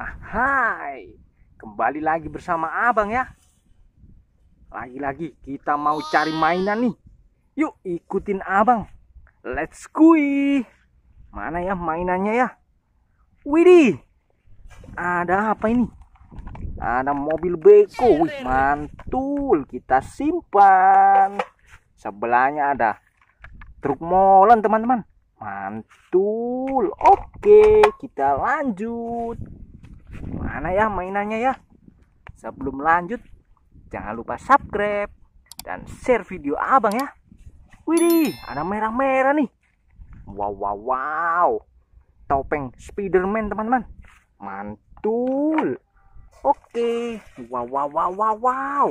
Ah, hai, kembali lagi bersama abang ya. Lagi-lagi kita mau cari mainan nih. Yuk ikutin abang. Let's go. Mana ya mainannya ya? Widih, ada apa ini? Ada mobil beko, wih mantul. Kita simpan. Sebelahnya ada truk molen teman-teman mantul oke kita lanjut gimana ya mainannya ya sebelum lanjut jangan lupa subscribe dan share video abang ya widih ada merah-merah nih wow wow wow topeng Spiderman teman-teman mantul oke wow wow wow wow wow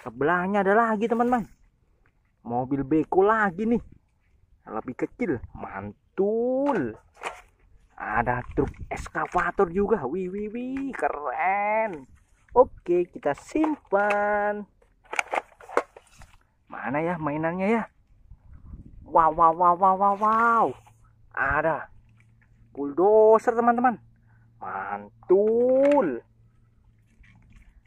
sebelahnya ada lagi teman-teman mobil beko lagi nih lebih kecil mantul ada truk eskavator juga wih wih wih keren oke kita simpan mana ya mainannya ya wow wow wow wow wow, wow. ada bulldozer teman-teman mantul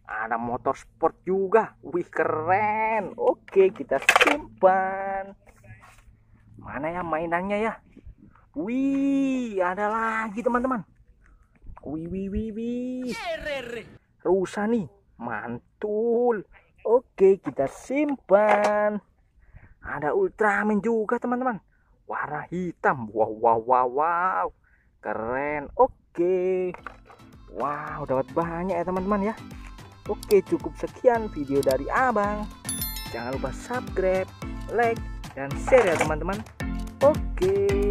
ada motor sport juga wih keren oke kita simpan mana ya mainannya ya Wih, ada lagi teman-teman. Wih, wih, wih, wih. Rusa nih, mantul. Oke, kita simpan. Ada Ultraman juga teman-teman. Warna hitam. Wow, wow, wow, wow. Keren. Oke. Wow, dapat banyak ya teman-teman ya. Oke, cukup sekian video dari Abang. Jangan lupa subscribe, like, dan share ya teman-teman. Oke.